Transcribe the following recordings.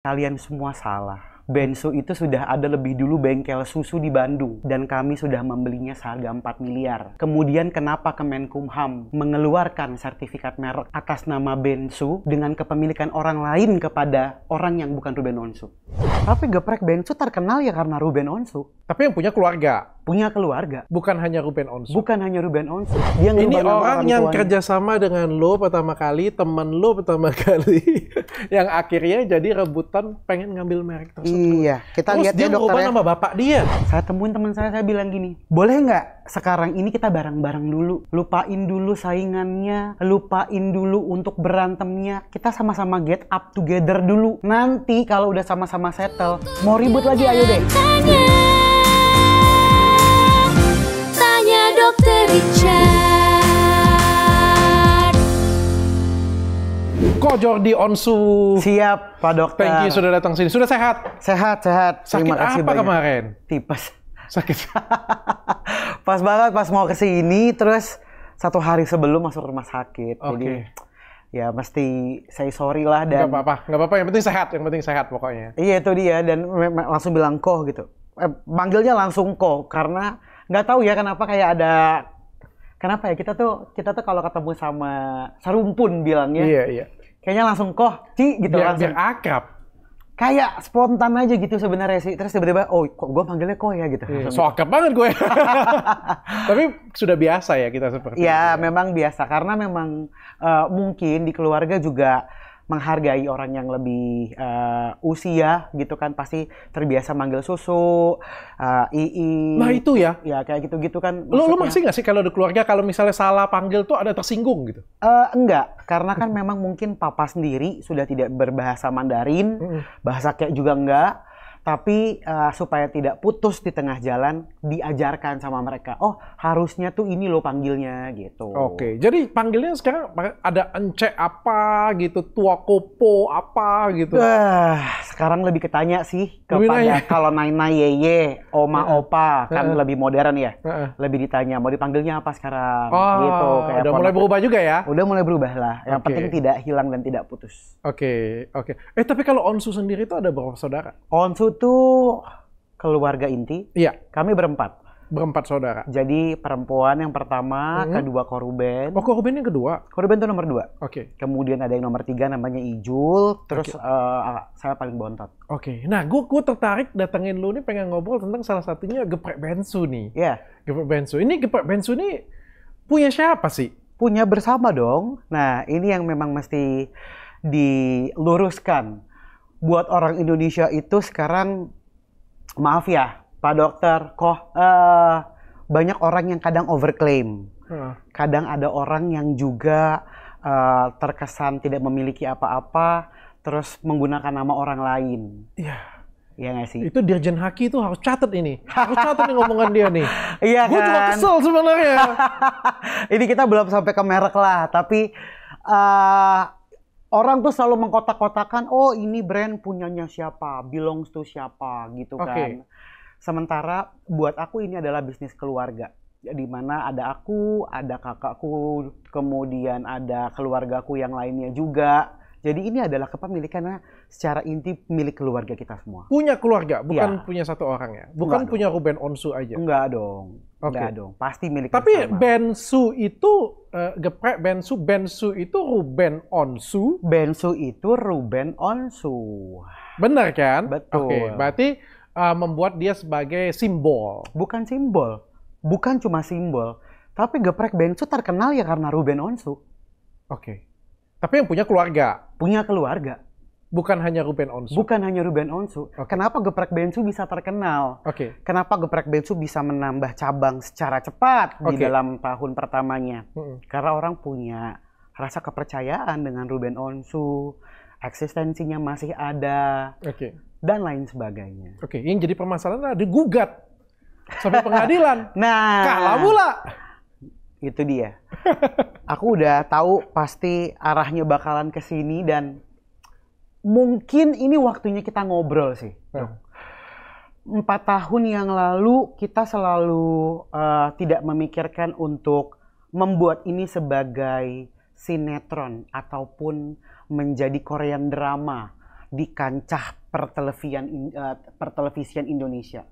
kalian semua salah Bensu itu sudah ada lebih dulu bengkel susu di Bandung dan kami sudah membelinya seharga 4 miliar. Kemudian kenapa Kemenkumham mengeluarkan sertifikat merek atas nama Bensu dengan kepemilikan orang lain kepada orang yang bukan Ruben Onsu? Tapi geprek Bensu terkenal ya karena Ruben Onsu. Tapi yang punya keluarga. Punya keluarga. Bukan hanya Ruben Onsu. Bukan hanya Ruben Onsu. Dia Ini orang, orang yang tuanya. kerjasama dengan lo pertama kali, temen lo pertama kali, yang akhirnya jadi rebutan pengen ngambil merek tersebut. Iya, kita lihat ya, dia dokternya. sama bapak dia. Saya temuin teman saya, saya bilang gini, boleh nggak sekarang ini kita bareng-bareng dulu, lupain dulu saingannya, lupain dulu untuk berantemnya, kita sama-sama get up together dulu. Nanti kalau udah sama-sama settle, mau ribut lagi ayo deh. Tanya, tanya dokter Richard. Kok Jordi Onsu. Siap, Pak Dokter. Thank you sudah datang sini. Sudah sehat? Sehat, sehat. Sakit Terima kasih apa banyak. kemarin? Tipes. Sakit. pas banget pas mau ke sini terus satu hari sebelum masuk rumah sakit. Okay. Jadi ya mesti saya sorry lah dan nggak apa-apa nggak apa-apa yang penting sehat yang penting sehat pokoknya iya itu dia dan langsung bilang kok gitu eh, manggilnya langsung kok karena nggak tahu ya kenapa kayak ada kenapa ya kita tuh kita tuh kalau ketemu sama sarumpun bilangnya iya iya kayaknya langsung koh ci gitu biar, langsung biar akrab kayak spontan aja gitu sebenarnya sih terus tiba-tiba oh kok gue panggilnya koh ya gitu iya, so gitu. akrab banget gue tapi sudah biasa ya kita seperti iya, ya, itu memang biasa karena memang uh, mungkin di keluarga juga menghargai orang yang lebih uh, usia gitu kan pasti terbiasa manggil susu uh, eh, ii nah itu ya ya kayak gitu gitu kan lo lo masih nggak sih kalau di keluarga kalau misalnya salah panggil tuh ada tersinggung gitu uh, enggak karena kan memang mungkin papa sendiri sudah tidak berbahasa Mandarin bahasa kayak juga enggak tapi uh, supaya tidak putus di tengah jalan diajarkan sama mereka oh harusnya tuh ini lo panggilnya gitu oke jadi panggilnya sekarang ada ence apa gitu tua kopo apa gitu uh, sekarang lebih ketanya sih kepada kalau naina yeye oma uh, opa kan uh, lebih modern ya uh, lebih ditanya mau dipanggilnya apa sekarang oh, gitu kayak udah mulai berubah juga ya udah mulai berubah lah yang okay. penting tidak hilang dan tidak putus oke okay, oke okay. eh tapi kalau onsu sendiri itu ada berapa saudara onsu tuh keluarga inti. Iya. Kami berempat. Berempat saudara. Jadi perempuan yang pertama, hmm. kedua Koruben. Oh Koruben yang kedua? Koruben itu nomor dua. Oke. Okay. Kemudian ada yang nomor tiga namanya Ijul. Terus okay. uh, eh, ah, saya paling bontot. Oke. Okay. Nah gue gue tertarik datengin lu nih pengen ngobrol tentang salah satunya geprek bensu nih. Iya. Yeah. Geprek bensu. Ini geprek bensu nih punya siapa sih? Punya bersama dong. Nah ini yang memang mesti diluruskan buat orang Indonesia itu sekarang maaf ya Pak Dokter, kok uh, eh, banyak orang yang kadang overclaim, kadang ada orang yang juga uh, terkesan tidak memiliki apa-apa, terus menggunakan nama orang lain. Iya. Iya gak sih? Itu Dirjen Haki itu harus catat ini. Harus catat nih ngomongan dia nih. Iya kan? Gue cuma kesel sebenarnya. ini kita belum sampai ke merek lah. Tapi uh, orang tuh selalu mengkotak-kotakan, oh ini brand punyanya siapa, belongs to siapa gitu okay. kan. Sementara buat aku ini adalah bisnis keluarga. Ya, di mana ada aku, ada kakakku, kemudian ada keluargaku yang lainnya juga. Jadi ini adalah kepemilikan secara inti milik keluarga kita semua. Punya keluarga, bukan ya. punya satu orang ya. Bukan Enggak punya dong. Ruben Onsu aja. Enggak dong. Okay. Enggak dong, pasti milik Tapi bersama. Bensu itu uh, geprek Bensu, Bensu itu Ruben Onsu. Bensu itu Ruben Onsu. Benar kan? Betul. Oke, okay, berarti uh, membuat dia sebagai simbol. Bukan simbol, bukan cuma simbol, tapi geprek Bensu terkenal ya karena Ruben Onsu. Oke. Okay. Tapi yang punya keluarga. Punya keluarga. Bukan hanya Ruben Onsu. Bukan hanya Ruben Onsu. Okay. Kenapa Geprek Bensu bisa terkenal? Oke. Okay. Kenapa Geprek Bensu bisa menambah cabang secara cepat okay. di dalam tahun pertamanya? Mm -hmm. Karena orang punya rasa kepercayaan dengan Ruben Onsu, eksistensinya masih ada. Okay. Dan lain sebagainya. Oke, okay. yang jadi permasalahan adalah digugat sampai pengadilan. nah, kalah pula itu dia. Aku udah tahu pasti arahnya bakalan ke sini dan mungkin ini waktunya kita ngobrol sih. Hmm. Empat tahun yang lalu kita selalu uh, tidak memikirkan untuk membuat ini sebagai sinetron ataupun menjadi korean drama di kancah pertelevisian uh, eh, pertelevisian Indonesia.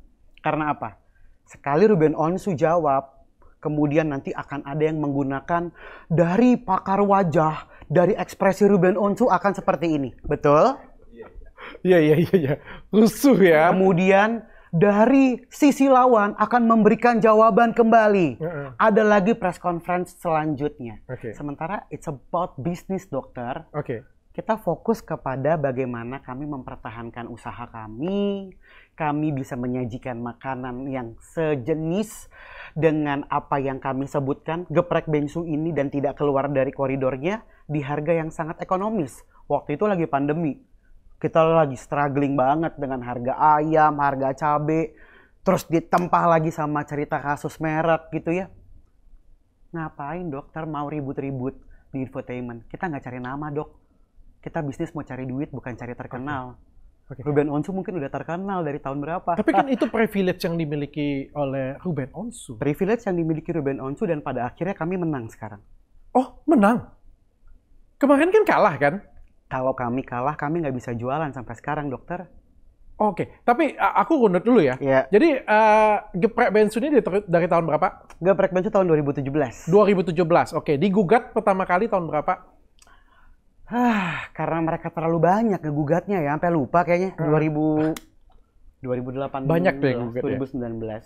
Karena apa? Sekali Ruben Onsu jawab, kemudian nanti akan ada yang menggunakan dari pakar wajah dari ekspresi Ruben Onsu akan seperti ini. Betul? Iya, iya, iya, iya. Rusuh ya. Kemudian dari sisi lawan akan memberikan jawaban kembali. Uh -uh. Ada lagi press conference selanjutnya. Okay. Sementara it's about business, dokter. Oke. Okay kita fokus kepada bagaimana kami mempertahankan usaha kami, kami bisa menyajikan makanan yang sejenis dengan apa yang kami sebutkan geprek bensu ini dan tidak keluar dari koridornya di harga yang sangat ekonomis. Waktu itu lagi pandemi. Kita lagi struggling banget dengan harga ayam, harga cabai, terus ditempah lagi sama cerita kasus merek gitu ya. Ngapain dokter mau ribut-ribut di infotainment? Kita nggak cari nama dok. Kita bisnis mau cari duit bukan cari terkenal. Okay Okay. Ruben Onsu mungkin udah terkenal dari tahun berapa. Tapi kan itu privilege yang dimiliki oleh Ruben Onsu. Privilege yang dimiliki Ruben Onsu dan pada akhirnya kami menang sekarang. Oh, menang? Kemarin kan kalah kan? Kalau kami kalah, kami nggak bisa jualan sampai sekarang, dokter. Oke, okay. tapi aku runut dulu ya. Yeah. Jadi uh, geprek bensu ini dari tahun berapa? Geprek bensu tahun 2017. 2017, oke. Okay. Digugat pertama kali tahun berapa? Hah, karena mereka terlalu banyak ngegugatnya ya, sampai lupa kayaknya. Hmm. 2000 2008 banyak tuh yang 2019 ya?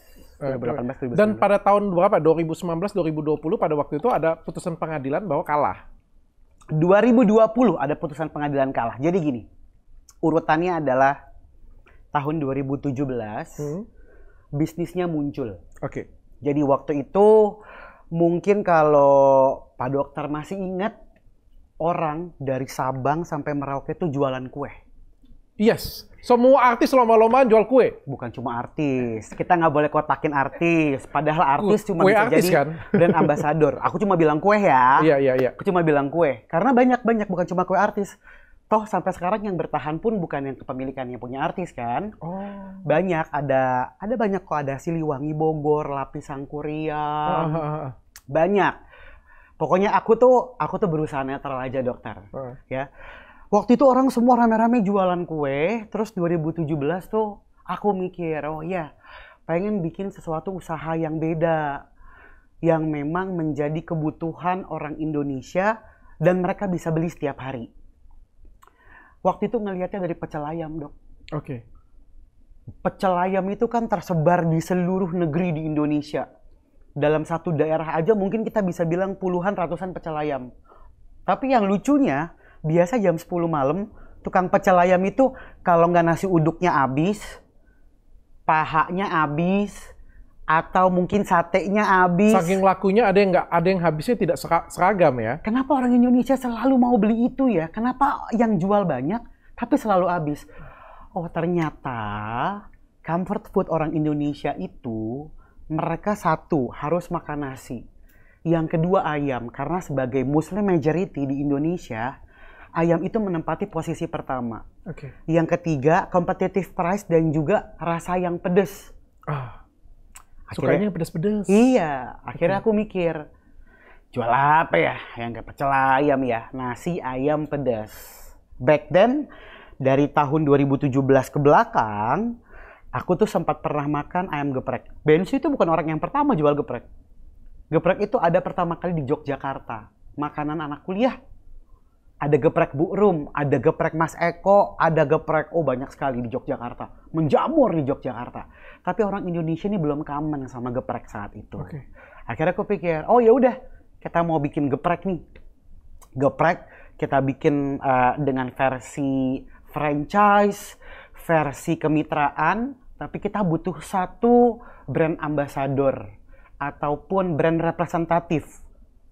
2018 2019 dan pada tahun berapa 2019 2020 pada waktu itu ada putusan pengadilan bahwa kalah 2020 ada putusan pengadilan kalah jadi gini urutannya adalah tahun 2017 hmm. bisnisnya muncul oke okay. jadi waktu itu mungkin kalau Pak Dokter masih ingat orang dari Sabang sampai Merauke itu jualan kue. Yes, semua artis lomba lomba jual kue. Bukan cuma artis, kita nggak boleh kotakin artis. Padahal artis cuma kue bisa artis, jadi kan? brand ambasador. Aku cuma bilang kue ya. Iya iya iya. Aku cuma bilang kue, karena banyak banyak bukan cuma kue artis. Toh sampai sekarang yang bertahan pun bukan yang kepemilikan yang punya artis kan. Oh. Banyak ada ada banyak kok ada Siliwangi Bogor, Lapisan Kuria. Uh, Banyak Pokoknya aku tuh aku tuh berusaha netral aja dokter. uh. Ya. Waktu itu orang semua rame-rame jualan kue, terus 2017 tuh aku mikir, oh iya, pengen bikin sesuatu usaha yang beda yang memang menjadi kebutuhan orang Indonesia dan mereka bisa beli setiap hari. Waktu itu ngelihatnya dari pecel ayam, Dok. Oke. Okay pecel ayam itu kan tersebar di seluruh negeri di Indonesia dalam satu daerah aja mungkin kita bisa bilang puluhan ratusan pecel ayam. Tapi yang lucunya, biasa jam 10 malam tukang pecel ayam itu kalau nggak nasi uduknya habis, pahanya habis, atau mungkin satenya habis. Saking lakunya ada yang nggak ada yang habisnya tidak seragam ya. Kenapa orang Indonesia selalu mau beli itu ya? Kenapa yang jual banyak tapi selalu habis? Oh ternyata comfort food orang Indonesia itu mereka satu harus makan nasi. Yang kedua ayam karena sebagai muslim majority di Indonesia ayam itu menempati posisi pertama. Okay. Yang ketiga competitive price dan juga rasa yang pedes. Ah. Akhirnya, sukanya pedes-pedes. Iya, akhirnya aku mikir jual apa ya? Yang gak pecel ayam ya, nasi ayam pedas. Back then dari tahun 2017 ke belakang Aku tuh sempat pernah makan ayam geprek. Bensu itu bukan orang yang pertama jual geprek. Geprek itu ada pertama kali di Yogyakarta. Makanan anak kuliah. Ada geprek Bu Rum, ada geprek Mas Eko, ada geprek oh banyak sekali di Yogyakarta. Menjamur di Yogyakarta. Tapi orang Indonesia ini belum kamen sama geprek saat itu. Okay. Akhirnya aku pikir, oh ya udah, kita mau bikin geprek nih. Geprek kita bikin uh, dengan versi franchise, versi kemitraan, tapi kita butuh satu brand ambassador ataupun brand representatif.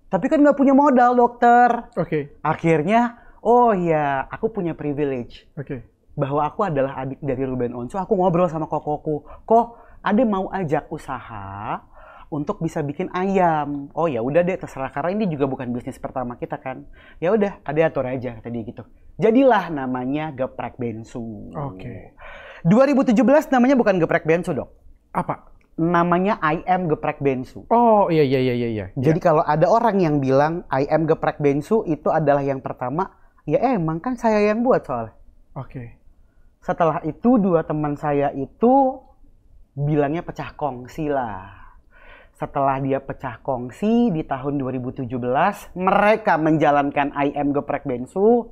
Tapi kan nggak punya modal, dokter. Oke. Okay. Akhirnya, oh ya, aku punya privilege. Oke. Okay. Bahwa aku adalah adik dari Ruben Onsu, aku ngobrol sama kokoku. Kok ada mau ajak usaha untuk bisa bikin ayam. Oh ya udah deh terserah karena ini juga bukan bisnis pertama kita kan. Ya udah, ada atur aja tadi gitu. Jadilah namanya geprek bensu. Oke. Okay. 2017 namanya bukan Geprek Bensu, Dok. Apa? Namanya I am Geprek Bensu. Oh, iya, iya iya iya iya. Jadi kalau ada orang yang bilang I am Geprek Bensu itu adalah yang pertama, ya emang kan saya yang buat soalnya. Oke. Okay. Setelah itu dua teman saya itu bilangnya pecah kongsi lah setelah dia pecah kongsi di tahun 2017, mereka menjalankan IM Geprek Bensu,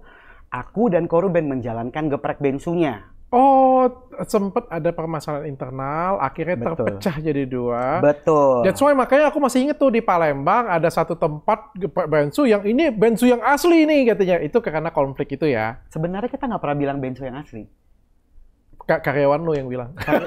aku dan Koruben menjalankan Geprek Bensunya. Oh, sempat ada permasalahan internal, akhirnya Betul. terpecah jadi dua. Betul. That's why makanya aku masih inget tuh di Palembang ada satu tempat bensu yang ini bensu yang asli nih katanya. Itu karena konflik itu ya. Sebenarnya kita nggak pernah bilang bensu yang asli. Ka karyawan lo yang bilang. Kar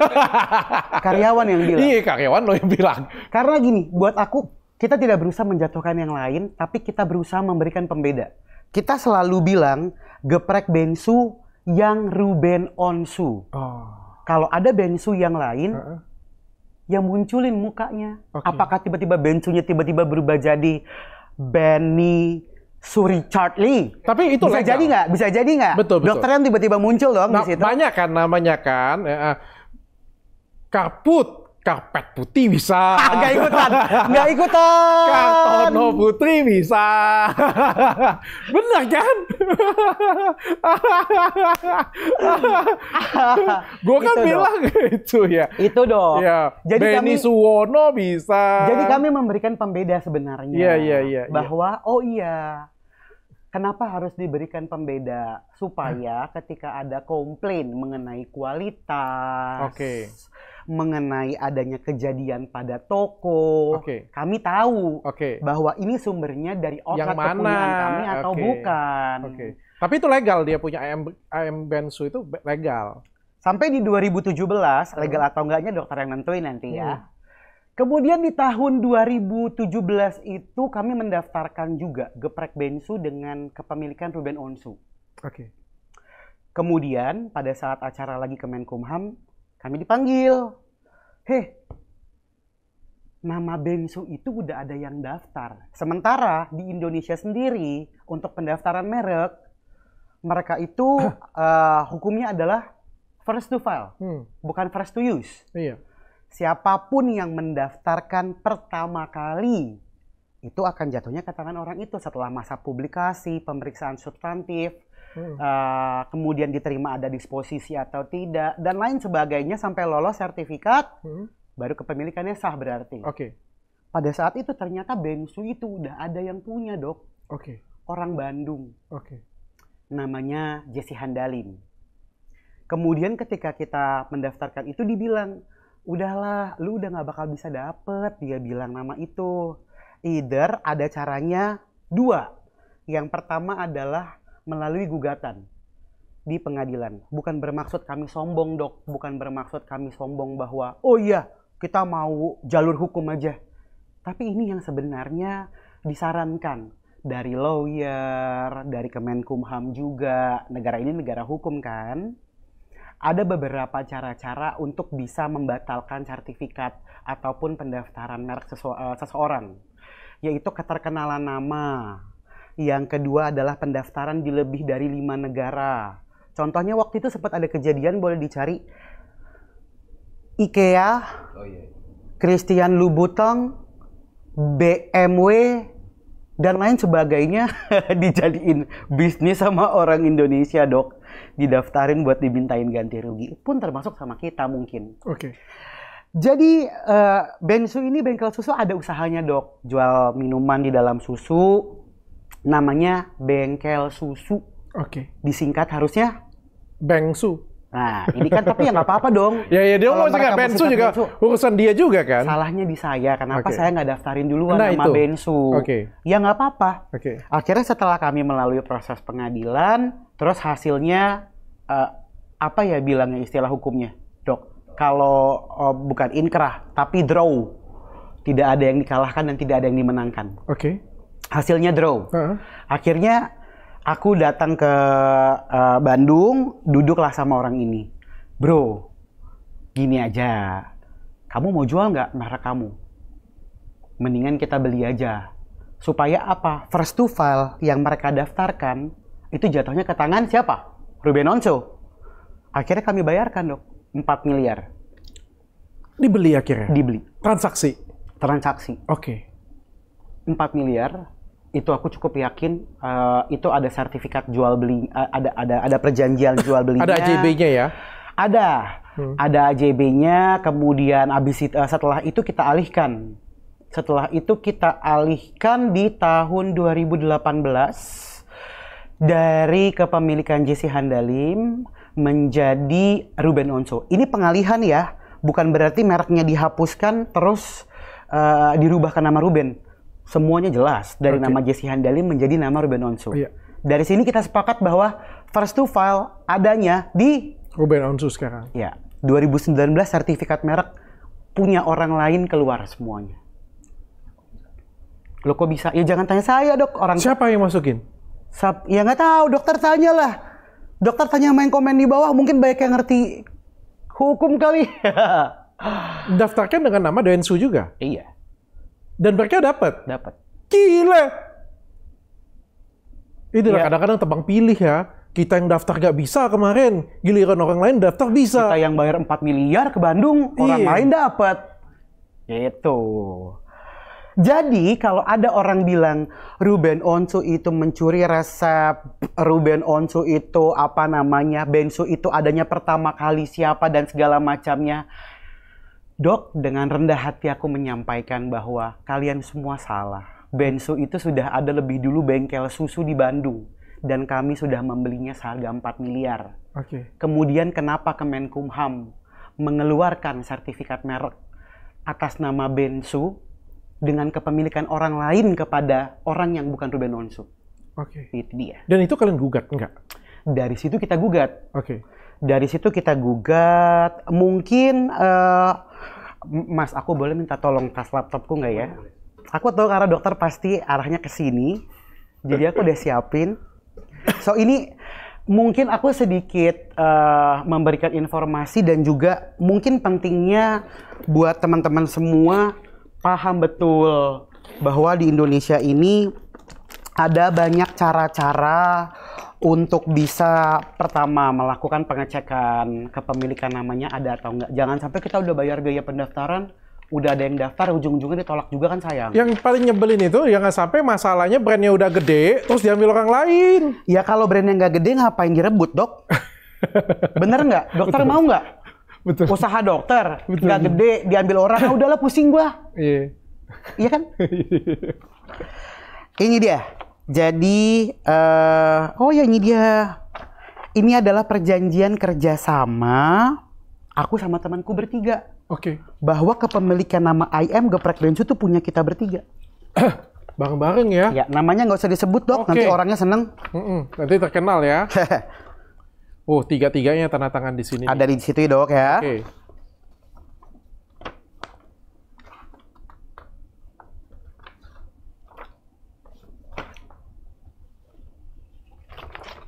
karyawan yang bilang. Iya, karyawan lo yang bilang. Karena gini, buat aku kita tidak berusaha menjatuhkan yang lain, tapi kita berusaha memberikan pembeda. Kita selalu bilang geprek bensu yang Ruben Onsu. Oh. Kalau ada Bensu yang lain, uh -uh. yang munculin mukanya. Okay. Apakah tiba-tiba Bensunya tiba-tiba berubah jadi Benny Suri Charlie. Tapi itu bisa legal. jadi nggak? Bisa jadi nggak? Betul, betul. Dokter yang tiba-tiba muncul dong nah, di situ. Banyak kan namanya kan. Ya, uh, eh, Kaput karpet putih bisa. Enggak ikutan, Enggak ikutan. Kartono putri bisa. Benar kan? Gue kan itu bilang dong. itu ya. Itu dong. Ya. Jadi Benny kami, Suwono bisa. Jadi kami memberikan pembeda sebenarnya. Iya, iya, iya. iya. Bahwa, ya. oh iya, Kenapa harus diberikan pembeda supaya ketika ada komplain mengenai kualitas, okay mengenai adanya kejadian pada toko. Okay. Kami tahu okay. bahwa ini sumbernya dari otak mana? kami atau okay. bukan. Okay. Tapi itu legal dia punya AM AM Bensu itu legal. Sampai di 2017 legal atau enggaknya dokter yang nentuin nanti ya. Hmm. Kemudian di tahun 2017 itu kami mendaftarkan juga geprek Bensu dengan kepemilikan Ruben Onsu. Oke. Okay. Kemudian pada saat acara lagi Kemenkumham, kami dipanggil. Heh, nama Bensu itu udah ada yang daftar. Sementara di Indonesia sendiri untuk pendaftaran merek mereka itu uh, hukumnya adalah first to file, hmm. bukan first to use. Iya. Siapapun yang mendaftarkan pertama kali itu akan jatuhnya ke tangan orang itu setelah masa publikasi, pemeriksaan substantif, uh, kemudian diterima ada disposisi atau tidak dan lain sebagainya sampai lolos sertifikat hmm. baru kepemilikannya sah berarti. Oke. Okay. Pada saat itu ternyata Bensu itu udah ada yang punya dok. Oke. Okay. Orang Bandung. Oke. Okay. Namanya Jesse Handalin. Kemudian ketika kita mendaftarkan itu dibilang udahlah lu udah nggak bakal bisa dapet dia bilang nama itu. Either ada caranya dua. Yang pertama adalah melalui gugatan di pengadilan. Bukan bermaksud kami sombong, Dok. Bukan bermaksud kami sombong bahwa oh iya, kita mau jalur hukum aja. Tapi ini yang sebenarnya disarankan dari lawyer, dari Kemenkumham juga. Negara ini negara hukum kan? Ada beberapa cara-cara untuk bisa membatalkan sertifikat ataupun pendaftaran merek eh, seseorang, yaitu keterkenalan nama, yang kedua adalah pendaftaran di lebih dari lima negara. Contohnya waktu itu sempat ada kejadian boleh dicari IKEA, oh, iya. iya. Christian Louboutin, BMW dan lain sebagainya dijadiin bisnis sama orang Indonesia dok didaftarin buat dimintain ganti rugi pun termasuk sama kita mungkin. Oke. Okay. Jadi uh, eh, Bensu ini bengkel susu ada usahanya dok jual minuman di dalam susu namanya bengkel susu. Oke. Okay. Disingkat harusnya Bengsu. Nah, ini kan tapi ya nggak apa-apa dong. ya ya dia mau juga Bensu juga urusan dia juga kan. Salahnya di saya. Kenapa okay. saya nggak daftarin dulu nah, nama itu. Bensu? Oke. Okay. Ya nggak apa-apa. Oke. Okay. Akhirnya setelah kami melalui proses pengadilan, terus hasilnya uh, apa ya bilangnya istilah hukumnya, dok? Kalau uh, bukan inkrah tapi draw, tidak ada yang dikalahkan dan tidak ada yang dimenangkan. Oke. Okay hasilnya draw. Uh -huh. Akhirnya aku datang ke uh, Bandung, duduklah sama orang ini. Bro, gini aja. Kamu mau jual nggak merek kamu? Mendingan kita beli aja. Supaya apa? First to file yang mereka daftarkan, itu jatuhnya ke tangan siapa? Ruben Onso. Akhirnya kami bayarkan dok, 4 miliar. Dibeli akhirnya? Dibeli. Transaksi? Transaksi. Oke. Okay. 4 miliar, itu aku cukup yakin uh, itu ada sertifikat jual beli uh, ada ada ada perjanjian jual belinya ada AJB-nya ya ada hmm. ada AJB-nya kemudian abis itu, uh, eh, setelah itu kita alihkan setelah itu kita alihkan di tahun 2018 dari kepemilikan JC Handalim menjadi Ruben Onso ini pengalihan ya bukan berarti mereknya dihapuskan terus uh, dirubah ke nama Ruben semuanya jelas dari okay. nama Jesse Handali menjadi nama Ruben Onsu. Yeah. Dari sini kita sepakat bahwa first to file adanya di Ruben Onsu sekarang. Ya, 2019 sertifikat merek punya orang lain keluar semuanya. Lo kok bisa? Ya jangan tanya saya dok. Orang siapa yang masukin? Sab ya nggak tahu. Dokter tanya lah. Dokter tanya main komen di bawah. Mungkin banyak yang ngerti hukum kali. Daftarkan dengan nama Densu juga. Iya. Dan mereka dapat. Dapat. Gila. Itu ya. kadang-kadang tebang pilih ya. Kita yang daftar gak bisa kemarin, giliran orang lain daftar bisa. Kita yang bayar 4 miliar ke Bandung, orang iya. lain dapat. Gitu. Jadi kalau ada orang bilang Ruben Onsu itu mencuri resep, Ruben Onsu itu apa namanya, Bensu itu adanya pertama kali siapa dan segala macamnya. Dok, dengan rendah hati aku menyampaikan bahwa kalian semua salah. Bensu itu sudah ada lebih dulu bengkel susu di Bandung dan kami sudah membelinya seharga 4 miliar. Oke. Okay. Kemudian kenapa Kemenkumham mengeluarkan sertifikat merek atas nama Bensu dengan kepemilikan orang lain kepada orang yang bukan Ruben Onsu? Oke. Okay. Itu dia. Dan itu kalian gugat enggak? Dari situ kita gugat. Oke. Okay dari situ kita gugat mungkin uh, Mas aku boleh minta tolong tas laptopku nggak ya? Aku tahu karena dokter pasti arahnya ke sini, jadi aku udah siapin. So ini mungkin aku sedikit uh, memberikan informasi dan juga mungkin pentingnya buat teman-teman semua paham betul bahwa di Indonesia ini ada banyak cara-cara untuk bisa pertama melakukan pengecekan kepemilikan namanya ada atau enggak. Jangan sampai kita udah bayar biaya pendaftaran, udah ada yang daftar, ujung-ujungnya ditolak juga kan sayang. Yang paling nyebelin itu jangan sampai masalahnya brandnya udah gede, terus diambil orang lain. Ya kalau brandnya nggak gede ngapain direbut dok? Bener nggak? Dokter mau nggak? Betul. Usaha dokter nggak gede diambil orang, ah, udahlah pusing gua. Iya. Iya kan? Ini dia. Jadi, uh, oh ya ini dia. Ini adalah perjanjian kerjasama aku sama temanku bertiga. Oke. Okay. Bahwa kepemilikan nama IM Geprek Densu itu punya kita bertiga. Bareng-bareng ya? Ya, namanya nggak usah disebut dok, okay. nanti orangnya seneng. Mm -mm, nanti terkenal ya. oh, tiga-tiganya tanda tangan di sini. Ada nih. di situ dok ya. Oke. Okay.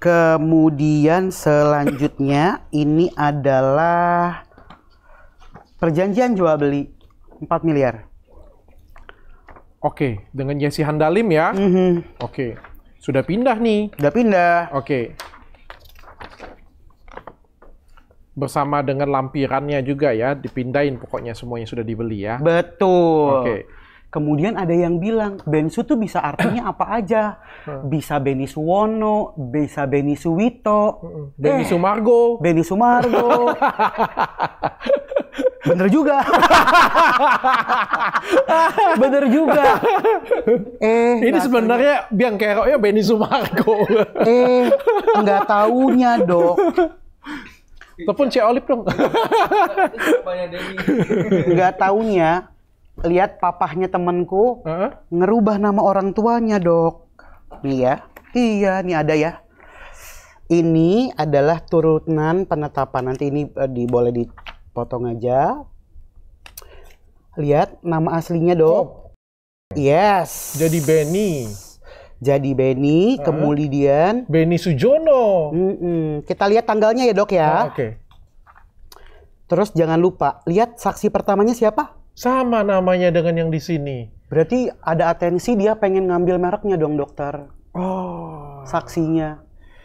Kemudian selanjutnya ini adalah perjanjian jual beli 4 miliar. Oke, dengan Yesi Handalim ya. Mm -hmm. Oke, sudah pindah nih. Sudah pindah. Oke. Bersama dengan lampirannya juga ya, dipindahin pokoknya semuanya sudah dibeli ya. Betul. Oke. Kemudian ada yang bilang Bensu tuh bisa artinya apa aja. Bisa Benny Suwono, bisa Benny Suwito, Benny eh, Sumargo, Benny Sumargo. Bener juga. Bener juga. Eh, ini sebenarnya biang keroknya Benny Sumargo. eh, nggak taunya dok. Telepon Cia Olip dong. Nggak taunya lihat papahnya temanku uh-huh. ngerubah nama orang tuanya dok nih ya iya nih ada ya ini adalah turunan penetapan nanti ini uh, di, boleh dipotong aja lihat nama aslinya dok oh. yes jadi Benny jadi Benny uh-huh. kemudian Benny Sujono Mm-mm. kita lihat tanggalnya ya dok ya oh, oke okay. terus jangan lupa lihat saksi pertamanya siapa sama namanya dengan yang di sini. Berarti ada atensi dia pengen ngambil mereknya dong dokter. Oh. Saksinya.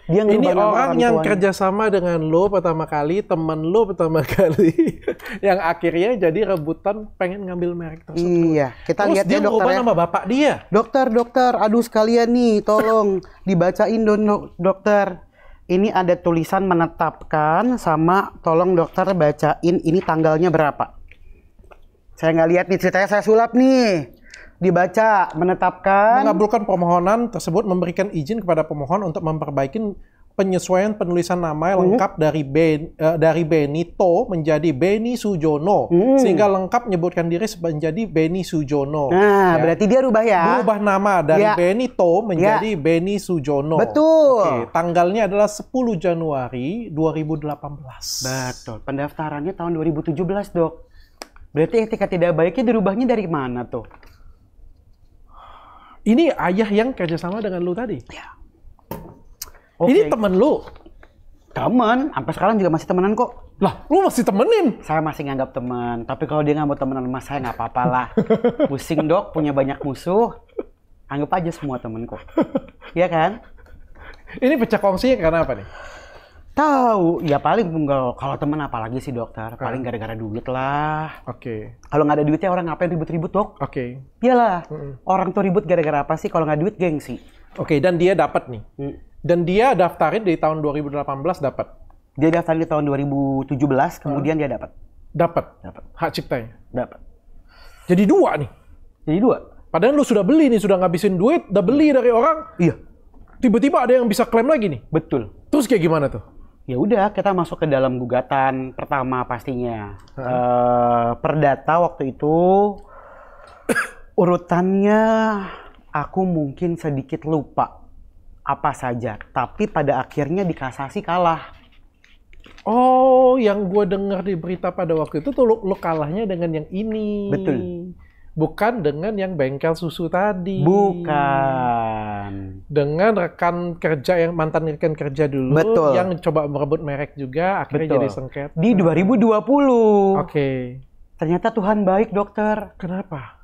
Dia ini orang, yang tuanya. kerjasama dengan lo pertama kali, teman lo pertama kali, yang akhirnya jadi rebutan pengen ngambil merek tersebut. Iya, kita Terus lihat dia ya, dokter nama bapak dia. Dokter, dokter, aduh sekalian nih, tolong dibacain dong dokter. Ini ada tulisan menetapkan sama tolong dokter bacain ini tanggalnya berapa. Saya nggak lihat nih ceritanya saya sulap nih. Dibaca, menetapkan. Mengabulkan permohonan tersebut memberikan izin kepada pemohon untuk memperbaiki penyesuaian penulisan nama hmm. lengkap dari ben, uh, dari Benito menjadi Beni Sujono hmm. sehingga lengkap menyebutkan diri menjadi Beni Sujono. Nah, ya. berarti dia rubah ya. Berubah nama dari ya. Benito ya. menjadi ya. Beni Sujono. Betul. Oke, tanggalnya adalah 10 Januari 2018. Betul. Pendaftarannya tahun 2017, Dok. Berarti etika tidak baiknya dirubahnya dari mana tuh? Ini ayah yang kerjasama dengan lu tadi. Ya. Okay. Ini temen lu. Temen, sampai sekarang juga masih temenan kok. Lah, lu masih temenin? Saya masih nganggap temen. tapi kalau dia nggak mau temenan sama saya nggak apa-apa lah. Pusing dok, punya banyak musuh. Anggap aja semua temen kok. Iya kan? Ini pecah kongsinya karena apa nih? Tahu, ya paling Kalau teman apalagi sih dokter, paling gara-gara duit lah. Oke. Okay. Kalau nggak ada duitnya orang ngapain ribut-ribut dok? Oke. Okay. Iyalah, mm hmm orang tuh ribut gara-gara apa sih? Kalau nggak duit gengsi. Oke, okay, dan dia dapat nih. Hmm. Dan dia daftarin dari tahun 2018 dapat. Dia daftarin di tahun 2017, hmm. kemudian mm. dia dapat. Dapat. Dapat. Hak ciptanya. Dapat. Jadi dua nih. Jadi dua. Padahal lu sudah beli nih, sudah ngabisin duit, udah beli dari orang. Iya. Tiba-tiba ada yang bisa klaim lagi nih. Betul. Terus kayak gimana tuh? ya udah kita masuk ke dalam gugatan pertama pastinya uh perdata waktu itu urutannya aku mungkin sedikit lupa apa saja tapi pada akhirnya di kasasi kalah oh yang gue dengar di berita pada waktu itu tuh lo, lo kalahnya dengan yang ini betul Bukan dengan yang bengkel susu tadi. Bukan. Dengan rekan kerja yang mantan rekan kerja dulu Betul. yang coba merebut merek juga akhirnya Betul. jadi sengket. Di 2020. Oke. Okay. Ternyata Tuhan baik, Dokter. Kenapa?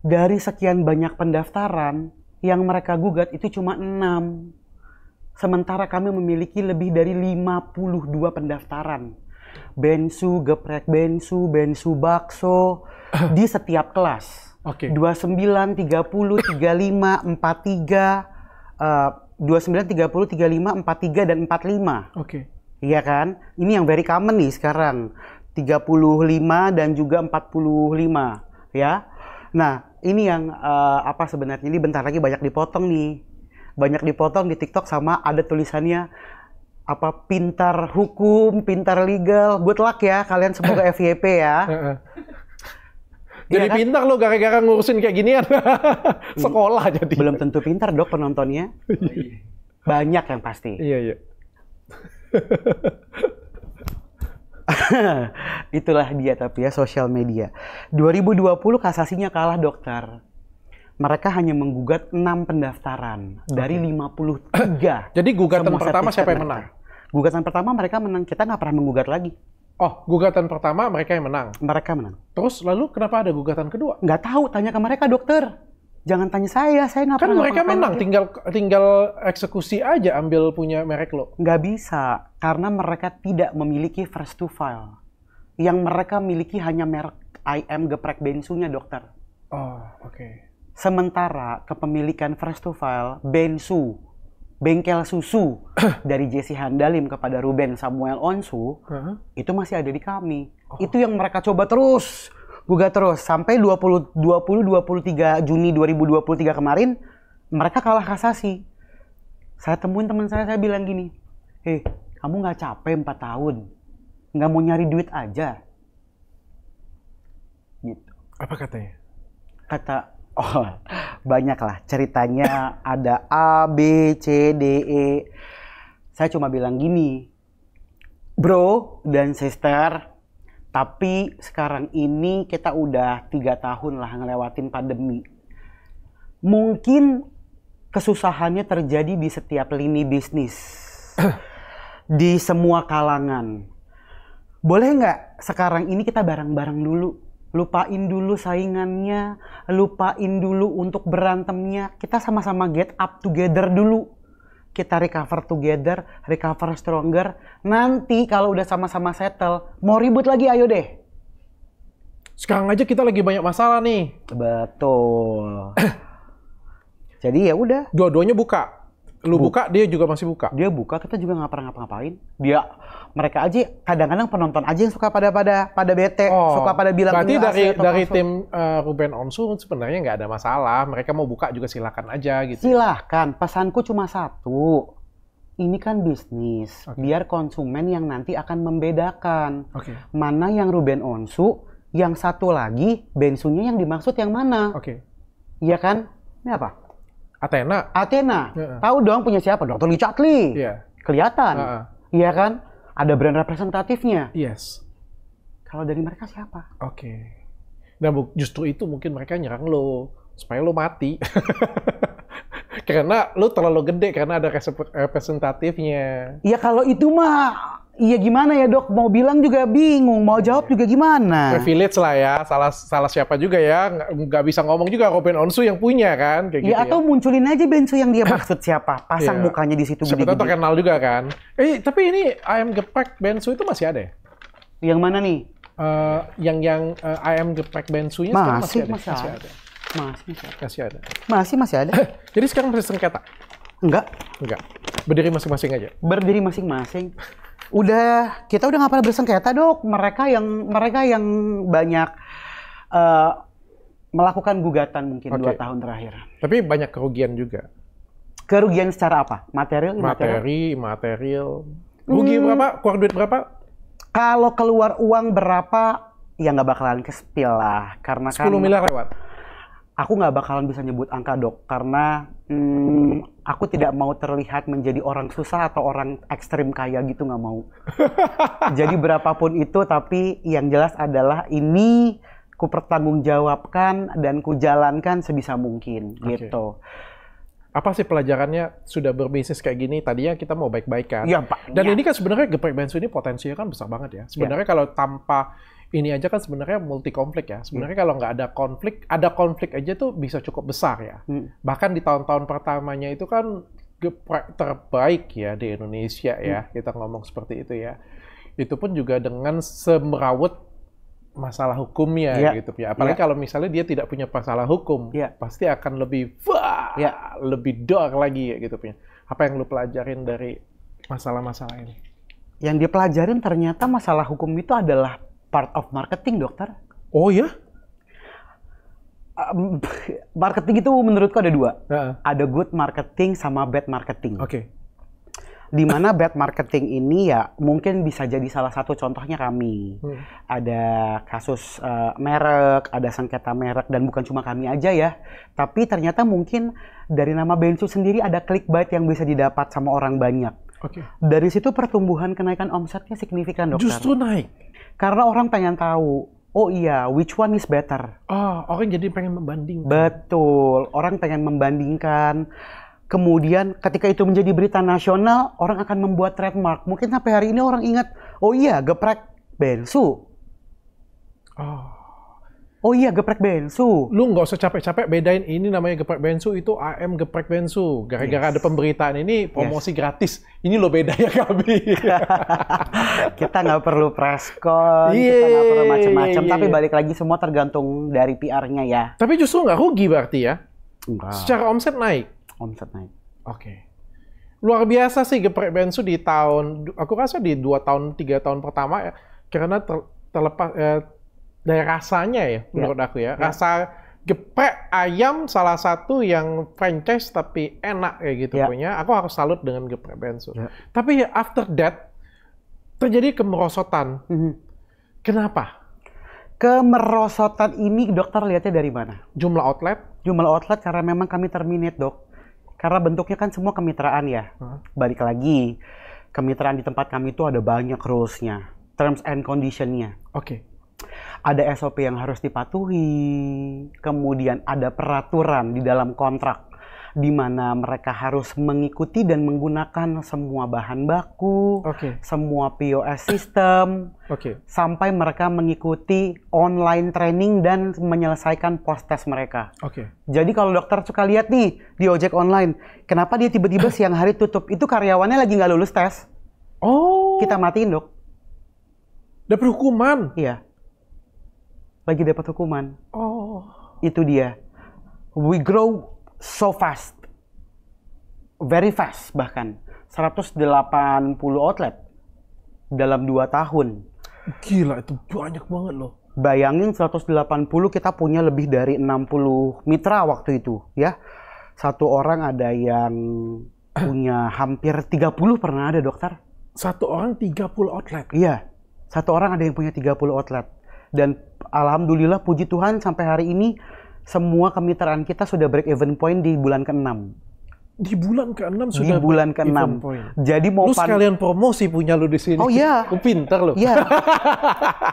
Dari sekian banyak pendaftaran yang mereka gugat itu cuma enam, Sementara kami memiliki lebih dari 52 pendaftaran bensu geprek bensu bensu bakso di setiap kelas Oke. Okay. 29 30 35 43 uh, 29 30 35 43 dan 45. Oke. Okay. Iya kan? Ini yang very common nih sekarang. 35 dan juga 45 ya. Nah, ini yang uh, apa sebenarnya ini bentar lagi banyak dipotong nih. Banyak dipotong di TikTok sama ada tulisannya apa pintar hukum, pintar legal. Good luck ya kalian semoga FYP ya. Iya jadi ya kan? pintar lo gara-gara ngurusin kayak ginian. Hmm. Sekolah jadi. Belum tentu pintar dok penontonnya. Oh, iya. Banyak yang pasti. Iya, iya. Itulah dia tapi ya sosial media. 2020 kasasinya kalah dokter. Mereka hanya menggugat 6 pendaftaran lima dari 53. Jadi gugatan pertama siapa yang menang? Gugatan pertama mereka menang, kita nggak pernah menggugat lagi. Oh, gugatan pertama mereka yang menang. Mereka menang. Terus lalu kenapa ada gugatan kedua? Nggak tahu, tanya ke mereka dokter. Jangan tanya saya, saya nggak kan pernah. Kan mereka menang, lagi. tinggal tinggal eksekusi aja ambil punya merek lo. Nggak bisa, karena mereka tidak memiliki first to file. Yang mereka miliki hanya merek IM geprek bensunya dokter. Oh, oke. Okay. Sementara kepemilikan first to file, bensu bengkel susu eh. dari Jesse Handalim kepada Ruben Samuel Onsu uh-huh. itu masih ada di kami. Oh. Itu yang mereka coba terus, gugat terus sampai 20 20 23 Juni 2023 kemarin mereka kalah kasasi. Saya temuin teman saya saya bilang gini, "Hei, eh, kamu nggak capek 4 tahun? Nggak mau nyari duit aja?" Gitu. Apa katanya? Kata Oh, banyak lah ceritanya ada A, B, C, D, E. Saya cuma bilang gini, bro dan sister, tapi sekarang ini kita udah tiga tahun lah ngelewatin pandemi. Mungkin kesusahannya terjadi di setiap lini bisnis, di semua kalangan. Boleh nggak sekarang ini kita bareng-bareng dulu? lupain dulu saingannya, lupain dulu untuk berantemnya. Kita sama-sama get up together dulu. Kita recover together, recover stronger. Nanti kalau udah sama-sama settle, mau ribut lagi ayo deh. Sekarang aja kita lagi banyak masalah nih. Betul. Jadi ya udah. Dua-duanya buka. Lu buka, buka, dia juga masih buka. Dia buka, kita juga nggak pernah ngapa-ngapain. Dia mereka aja kadang-kadang penonton aja yang suka pada pada pada bete, oh, suka pada bilang Berarti dari dari tim uh, Ruben Onsu sebenarnya nggak ada masalah. Mereka mau buka juga silakan aja gitu. Silakan. Pesanku cuma satu. Ini kan bisnis. Okay. Biar konsumen yang nanti akan membedakan okay. mana yang Ruben Onsu, yang satu lagi bensunya yang dimaksud yang mana. Oke. Okay. Iya kan? Ini apa? Athena. Athena. Yeah. Tahu dong punya siapa? Dr. Lee Chatli. Iya. Yeah. Kelihatan. Uh -uh. Iya kan? Ada brand representatifnya. Yes. Kalau dari mereka siapa? Oke. Okay. Nah, justru itu mungkin mereka nyerang lo supaya lo mati. karena lo terlalu gede karena ada representatifnya. Iya kalau itu mah Iya gimana ya dok, mau bilang juga bingung, mau jawab juga gimana. Privilege lah ya, salah salah siapa juga ya, nggak bisa ngomong juga Robin Onsu yang punya kan, kayak iya, gitu ya, gitu. Atau ya. munculin aja Bensu yang dia maksud siapa, pasang yeah. mukanya di situ. Siapa tahu terkenal juga kan. Eh tapi ini ayam geprek Bensu itu masih ada ya? Yang mana nih? Uh, yang yang uh, ayam geprek nya masih, masih, masih, masih ada. Masih, masih ada. Masih, masih ada. Eh, jadi sekarang sengketa? Enggak. Enggak. Berdiri masing-masing aja? Berdiri masing-masing udah kita udah nggak pernah bersengketa dok mereka yang mereka yang banyak uh, melakukan gugatan mungkin okay. dua tahun terakhir tapi banyak kerugian juga kerugian secara apa material materi material hmm. rugi hmm. berapa keluar duit berapa kalau keluar uang berapa ya nggak bakalan kespil lah karena kan Sepuluh kan, miliar lewat aku nggak bakalan bisa nyebut angka dok karena hmm, aku tidak mau terlihat menjadi orang susah atau orang ekstrim kaya gitu nggak mau. Jadi berapapun itu tapi yang jelas adalah ini ku pertanggungjawabkan dan ku jalankan sebisa mungkin okay. gitu. Apa sih pelajarannya sudah berbisnis kayak gini? Tadinya kita mau baik baikan Ya, Dan ya. ini kan sebenarnya geprek bensu ini potensinya kan besar banget ya. Iya. Sebenarnya ya. kalau tanpa ini aja kan sebenarnya multi konflik ya. Sebenarnya hmm. kalau nggak ada konflik, ada konflik aja tuh bisa cukup besar ya. Hmm. Bahkan di tahun-tahun pertamanya itu kan terbaik ya di Indonesia ya. Hmm. Kita ngomong seperti itu ya. Itu pun juga dengan semerawut masalah hukumnya yeah. gitu ya. Apalagi yeah. kalau misalnya dia tidak punya masalah hukum, yeah. pasti akan lebih wah, yeah. lebih dark lagi ya gitu punya. Apa yang lu pelajarin dari masalah-masalah ini? Yang dia pelajarin ternyata masalah hukum itu adalah part of marketing, dokter. Oh ya? Um, marketing itu menurutku ada dua. Uh -uh. Ada good marketing sama bad marketing. Oke. Okay. Di mana bad marketing ini ya mungkin bisa jadi salah satu contohnya kami. Hmm. Ada kasus uh, merek, ada sengketa merek dan bukan cuma kami aja ya. Tapi ternyata mungkin dari nama Bensu sendiri ada clickbait yang bisa didapat sama orang banyak. Oke. Okay. Dari situ pertumbuhan kenaikan omsetnya signifikan dokter. Justru naik karena orang pengen tahu, oh iya, which one is better. Oh, orang jadi pengen membandingkan. Betul, orang pengen membandingkan. Kemudian ketika itu menjadi berita nasional, orang akan membuat trademark. Mungkin sampai hari ini orang ingat, oh iya, geprek Bensu. Oh. Oh iya, geprek bensu. Lu nggak usah capek-capek bedain ini namanya geprek bensu itu AM geprek bensu. Gara-gara yes. ada pemberitaan ini promosi yes. gratis. Ini lo bedanya kami. kita nggak perlu press call, kita nggak perlu macam-macam. Tapi balik lagi semua tergantung dari PR-nya ya. Tapi justru nggak rugi berarti ya? Enggak. Secara omset naik. Omset naik. Oke. Okay. Luar biasa sih geprek bensu di tahun, aku rasa di dua tahun tiga tahun pertama ya, karena terlepas. Eh, dari nah, rasanya ya, ya. menurut ya. aku ya. ya. Rasa geprek ayam salah satu yang franchise tapi enak kayak gitu ya. punya. Aku harus salut dengan geprek Bensu. Ya. Tapi after that terjadi kemerosotan. Mm -hmm. Kenapa? Kemerosotan ini dokter lihatnya dari mana? Jumlah outlet. Jumlah outlet karena memang kami terminate dok. Karena bentuknya kan semua kemitraan ya. Hmm. Balik lagi, kemitraan di tempat kami itu ada banyak rules-nya. Terms and condition-nya. Oke. Okay ada SOP yang harus dipatuhi, kemudian ada peraturan di dalam kontrak di mana mereka harus mengikuti dan menggunakan semua bahan baku, okay. semua POS system, okay. sampai mereka mengikuti online training dan menyelesaikan post test mereka. Okay. Jadi kalau dokter suka lihat nih di ojek online, kenapa dia tiba-tiba siang hari tutup? Itu karyawannya lagi nggak lulus tes. Oh. Kita matiin dok. Dapat hukuman. Iya lagi dapat hukuman. Oh. Itu dia. We grow so fast. Very fast bahkan. 180 outlet dalam 2 tahun. Gila itu banyak banget loh. Bayangin 180 kita punya lebih dari 60 mitra waktu itu ya. Satu orang ada yang eh. punya hampir 30 pernah ada dokter. Satu orang 30 outlet? Iya. Satu orang ada yang punya 30 outlet dan alhamdulillah puji Tuhan sampai hari ini semua kemitraan kita sudah break even point di bulan ke-6 di bulan ke-6 sudah di bulan ke-6. Jadi mau lu pan... sekalian promosi punya lu di sini. Oh iya. Yeah. Lu pinter lu. Iya. Yeah.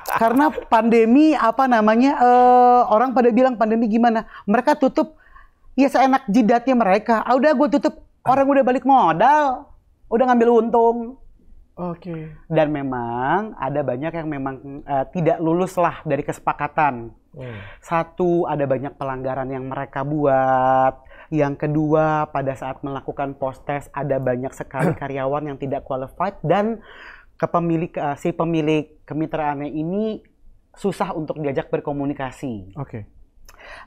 Karena pandemi apa namanya uh, orang pada bilang pandemi gimana? Mereka tutup ya seenak jidatnya mereka. Ah udah gue tutup. Orang udah balik modal, udah ngambil untung. Oke. Okay. Dan memang ada banyak yang memang uh, tidak lulus lah dari kesepakatan. Hmm. Satu, ada banyak pelanggaran yang mereka buat. Yang kedua, pada saat melakukan post test ada banyak sekali karyawan yang tidak qualified dan kepemilik uh, si pemilik kemitraannya ini susah untuk diajak berkomunikasi. Oke. Okay.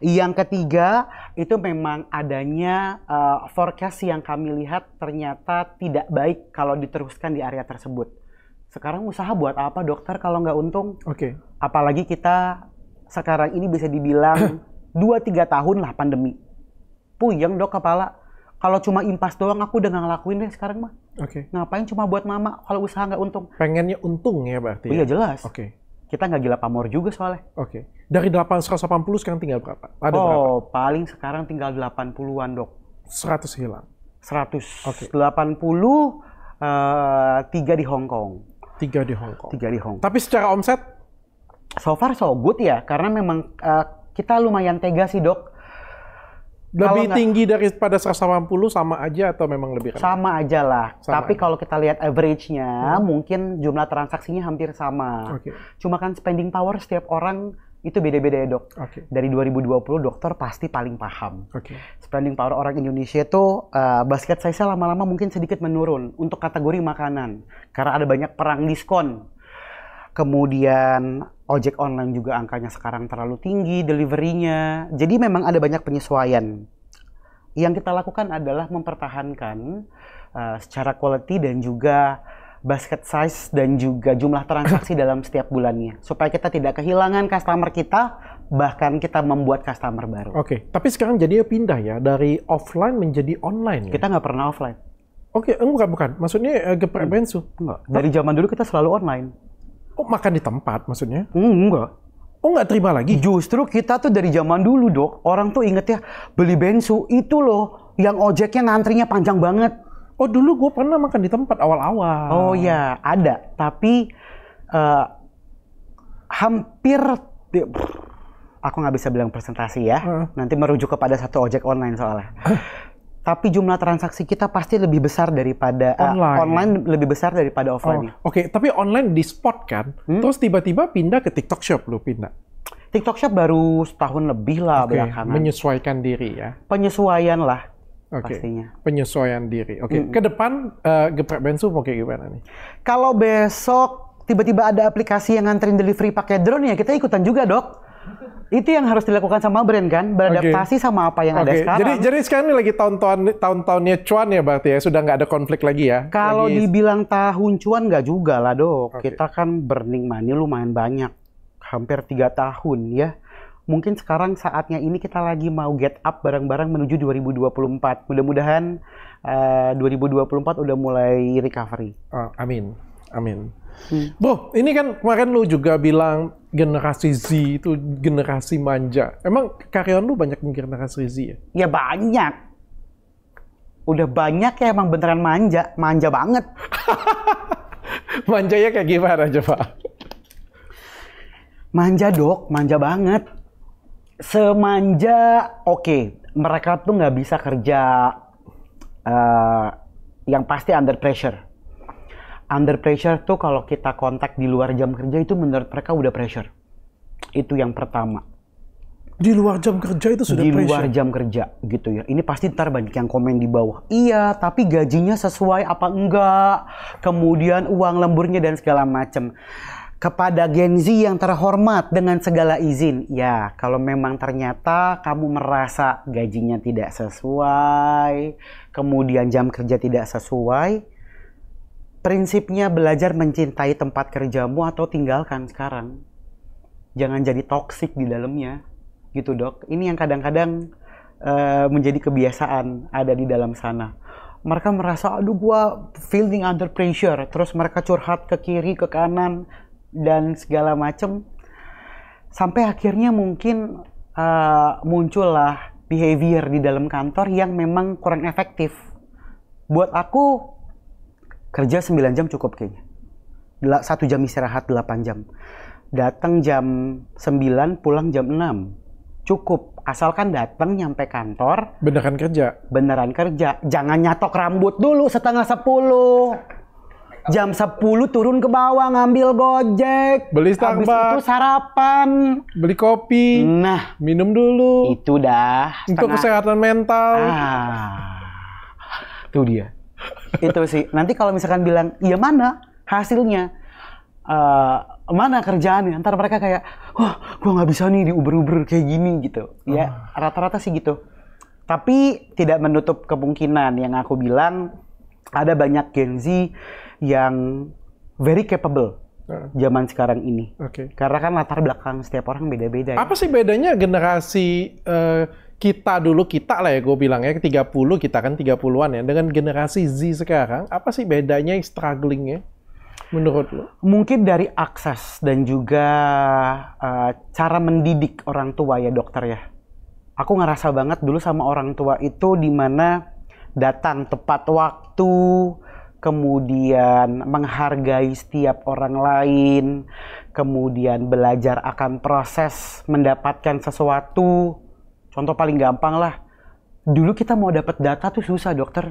Yang ketiga itu memang adanya uh, forecast yang kami lihat ternyata tidak baik kalau diteruskan di area tersebut. Sekarang usaha buat apa dokter kalau nggak untung? Oke. Okay. Apalagi kita sekarang ini bisa dibilang 2-3 tahun lah pandemi. Puyeng dok kepala. Kalau cuma impas doang aku udah nggak ngelakuin deh sekarang mah. Oke. Okay. Ngapain cuma buat mama kalau usaha nggak untung? Pengennya untung ya berarti. Oh, Iya ya? jelas. Oke. Okay kita nggak gila pamor juga soalnya. Oke. Okay. Dari 880 sekarang tinggal berapa? Ada oh, berapa? paling sekarang tinggal 80-an, Dok. 100 hilang. 100. Oke. Okay. 80 uh, 3 di Hong Kong. 3 di Hong Kong. 3 di Hong Kong. Tapi secara omset so far so good ya karena memang uh, kita lumayan tega sih, Dok lebih kalau tinggi gak, daripada 180 sama aja atau memang lebih rendah? Sama aja lah. Sama Tapi kalau kita lihat average-nya, hmm. mungkin jumlah transaksinya hampir sama. Okay. Cuma kan spending power setiap orang itu beda-beda ya dok. Okay. Dari 2020 dokter pasti paling paham. Okay. Spending power orang Indonesia itu uh, basket saya lama-lama mungkin sedikit menurun untuk kategori makanan karena ada banyak perang diskon. Kemudian ojek online juga angkanya sekarang terlalu tinggi deliverynya. Jadi memang ada banyak penyesuaian. Yang kita lakukan adalah mempertahankan uh, secara quality dan juga basket size dan juga jumlah transaksi dalam setiap bulannya supaya kita tidak kehilangan customer kita bahkan kita membuat customer baru. Oke, okay. tapi sekarang jadinya pindah ya dari offline menjadi online. Ya? Kita nggak pernah offline. Oke, okay, enggak bukan. Maksudnya uh, eh, ke hmm. Enggak. Dari zaman dulu kita selalu online. Oh, makan di tempat maksudnya? Mm, enggak. Oh nggak terima lagi? Justru kita tuh dari zaman dulu dok, orang tuh inget ya beli bensu itu loh yang ojeknya ngantrinya panjang banget. Oh dulu gue pernah makan di tempat awal-awal. Oh ya ada, tapi uh, hampir aku nggak bisa bilang presentasi ya. Uh. Nanti merujuk kepada satu ojek online soalnya. Uh tapi jumlah transaksi kita pasti lebih besar daripada eh, online, uh, online lebih besar daripada offline. Oh, Oke, okay. tapi online di spot kan, hmm? terus tiba-tiba pindah ke TikTok Shop lo pindah. TikTok Shop baru setahun lebih lah okay. belakangan. Menyesuaikan diri ya. Penyesuaian lah. Okay. pastinya. Penyesuaian diri. Oke, okay. mm -hmm. ke depan uh, geprek bensu mau kayak gimana nih? Kalau besok tiba-tiba ada aplikasi yang nganterin delivery pakai drone ya kita ikutan juga, Dok itu yang harus dilakukan sama brand kan beradaptasi okay. sama apa yang okay. ada sekarang. Jadi jadi sekarang ini lagi tahun-tahun tahun-tahunnya cuan ya berarti ya sudah nggak ada konflik lagi ya. Kalau lagi... dibilang tahun cuan nggak juga lah dok. Okay. Kita kan burning money lumayan banyak hampir tiga tahun ya. Mungkin sekarang saatnya ini kita lagi mau get up bareng-bareng menuju 2024. Mudah-mudahan eh, uh, 2024 udah mulai recovery. Uh, amin. Amin. Hmm. Bo, ini kan kemarin lu juga bilang generasi Z itu generasi manja. Emang karyawan lu banyak yang generasi Z ya? Ya banyak. Udah banyak ya emang beneran manja, manja banget. Manjanya kayak gimana coba? Manja dok, manja banget. Semanja, oke. Okay. Mereka tuh nggak bisa kerja uh, yang pasti under pressure under pressure tuh kalau kita kontak di luar jam kerja itu menurut mereka udah pressure. Itu yang pertama. Di luar jam kerja itu sudah di pressure. Di luar jam kerja gitu ya. Ini pasti ntar banyak yang komen di bawah. Iya, tapi gajinya sesuai apa enggak? Kemudian uang lemburnya dan segala macem. Kepada Gen Z yang terhormat dengan segala izin. Ya, kalau memang ternyata kamu merasa gajinya tidak sesuai, kemudian jam kerja tidak sesuai, prinsipnya belajar mencintai tempat kerjamu atau tinggalkan sekarang. Jangan jadi toksik di dalamnya, gitu dok. Ini yang kadang-kadang uh, menjadi kebiasaan ada di dalam sana. Mereka merasa, aduh gua feeling under pressure. Terus mereka curhat ke kiri, ke kanan, dan segala macem. Sampai akhirnya mungkin uh, muncullah behavior di dalam kantor yang memang kurang efektif. Buat aku, kerja 9 jam cukup kayaknya satu jam istirahat 8 jam datang jam 9 pulang jam 6 cukup asalkan datang nyampe kantor beneran kerja beneran kerja jangan nyatok rambut dulu setengah 10 jam 10 turun ke bawah ngambil gojek beli Starbucks habis itu sarapan beli kopi nah minum dulu itu dah setengah. untuk kesehatan mental ah, tuh dia itu sih. Nanti kalau misalkan bilang, iya mana hasilnya? Uh, mana kerjaannya? Ntar mereka kayak, wah gua nggak bisa nih di uber kayak gini gitu. Ya ah. rata-rata sih gitu. Tapi tidak menutup kemungkinan yang aku bilang, ada banyak Gen Z yang very capable ah. zaman sekarang ini. Okay. Karena kan latar belakang setiap orang beda-beda. Ya. Apa sih bedanya generasi uh, kita dulu kita lah ya gue bilang ya 30 kita kan 30-an ya dengan generasi Z sekarang apa sih bedanya struggling strugglingnya menurut lo? Mungkin dari akses dan juga uh, cara mendidik orang tua ya dokter ya. Aku ngerasa banget dulu sama orang tua itu dimana datang tepat waktu, kemudian menghargai setiap orang lain, kemudian belajar akan proses mendapatkan sesuatu Contoh paling gampang lah. Dulu kita mau dapat data tuh susah, dokter.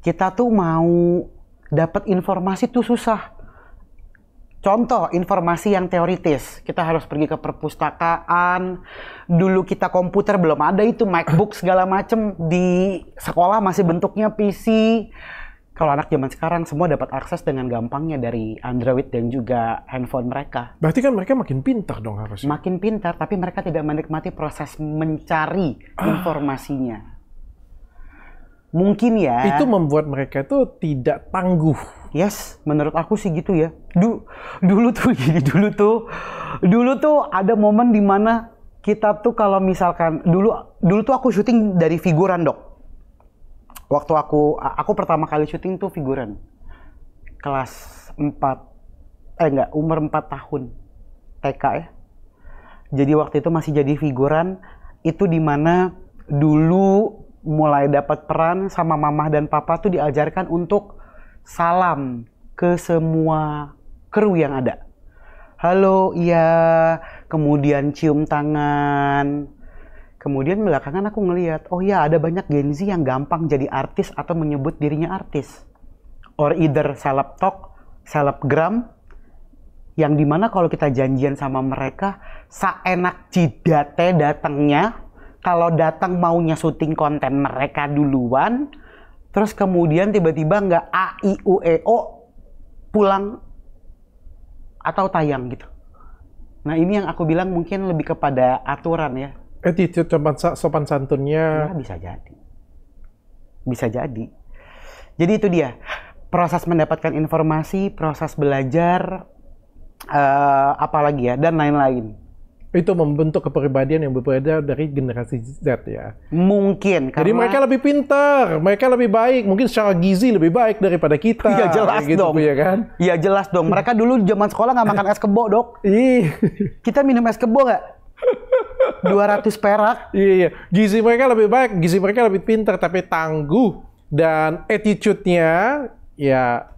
Kita tuh mau dapat informasi tuh susah. Contoh informasi yang teoritis, kita harus pergi ke perpustakaan. Dulu kita komputer belum ada itu, MacBook segala macem di sekolah masih bentuknya PC kalau anak zaman sekarang semua dapat akses dengan gampangnya dari Android dan juga handphone mereka. Berarti kan mereka makin pintar dong harusnya. Makin pintar, tapi mereka tidak menikmati proses mencari ah. informasinya. Mungkin ya. Itu membuat mereka tuh tidak tangguh. Yes, menurut aku sih gitu ya. Du dulu tuh gini, dulu tuh, dulu tuh ada momen dimana kita tuh kalau misalkan dulu, dulu tuh aku syuting dari figuran dok waktu aku aku pertama kali syuting tuh figuran kelas 4 eh enggak umur 4 tahun TK ya jadi waktu itu masih jadi figuran itu dimana dulu mulai dapat peran sama mamah dan papa tuh diajarkan untuk salam ke semua kru yang ada halo iya kemudian cium tangan Kemudian belakangan aku ngeliat, oh ya ada banyak Gen Z yang gampang jadi artis atau menyebut dirinya artis. Or either seleb talk, selebgram, yang dimana kalau kita janjian sama mereka, seenak cidate datangnya, kalau datang maunya syuting konten mereka duluan, terus kemudian tiba-tiba nggak A, I, U, E, O, pulang atau tayang gitu. Nah ini yang aku bilang mungkin lebih kepada aturan ya Eh, attitude sopan, sopan santunnya ya, bisa jadi bisa jadi jadi itu dia proses mendapatkan informasi proses belajar uh, eh, apalagi ya dan lain-lain itu membentuk kepribadian yang berbeda dari generasi Z ya. Mungkin karena... Jadi mereka lebih pintar, mereka lebih baik, mungkin secara gizi lebih baik daripada kita. Iya jelas gitu, dong. Iya kan? Iya jelas dong. Mereka dulu zaman sekolah nggak makan es kebo dok. Kita minum es kebo nggak? dua ratus perak. Iya, iya. Gizi mereka lebih baik, gizi mereka lebih pintar tapi tangguh dan attitude-nya ya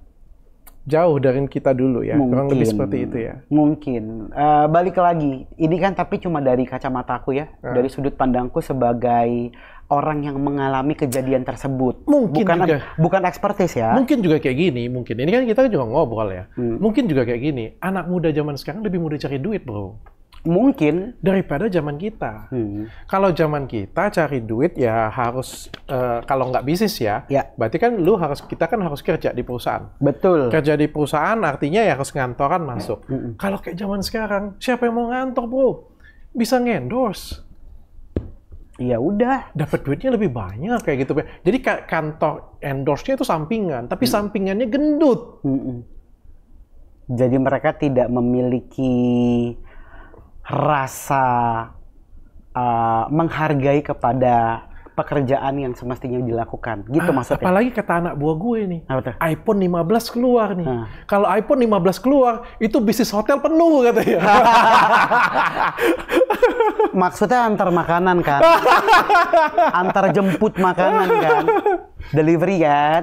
jauh dari kita dulu ya. Mungkin. Kurang lebih seperti itu ya. Mungkin. Uh, balik lagi, ini kan tapi cuma dari kacamata aku ya, uh. dari sudut pandangku sebagai orang yang mengalami kejadian tersebut. Mungkin bukan juga. bukan ekspertis ya. Mungkin juga kayak gini, mungkin. Ini kan kita juga ngobrol ya. Hmm. Mungkin juga kayak gini. Anak muda zaman sekarang lebih mudah cari duit, Bro mungkin daripada zaman kita. Hmm. Kalau zaman kita cari duit ya harus uh, kalau nggak bisnis ya, ya, berarti kan lu harus kita kan harus kerja di perusahaan. Betul. Kerja di perusahaan artinya ya harus ngantoran masuk. Hmm. hmm. Kalau kayak zaman sekarang, siapa yang mau ngantor, Bro? Bisa ngendorse. Ya udah. Dapat duitnya lebih banyak kayak gitu. Jadi kantor endorse-nya itu sampingan, tapi hmm. sampingannya gendut. Hmm. Jadi mereka tidak memiliki rasa uh, menghargai kepada pekerjaan yang semestinya dilakukan. Gitu ah, maksudnya. Apalagi kata anak buah gue nih. Apa tuh? iPhone 15 keluar nih. Ah. Kalau iPhone 15 keluar, itu bisnis hotel penuh katanya. maksudnya antar makanan kan. antar jemput makanan kan. Delivery kan.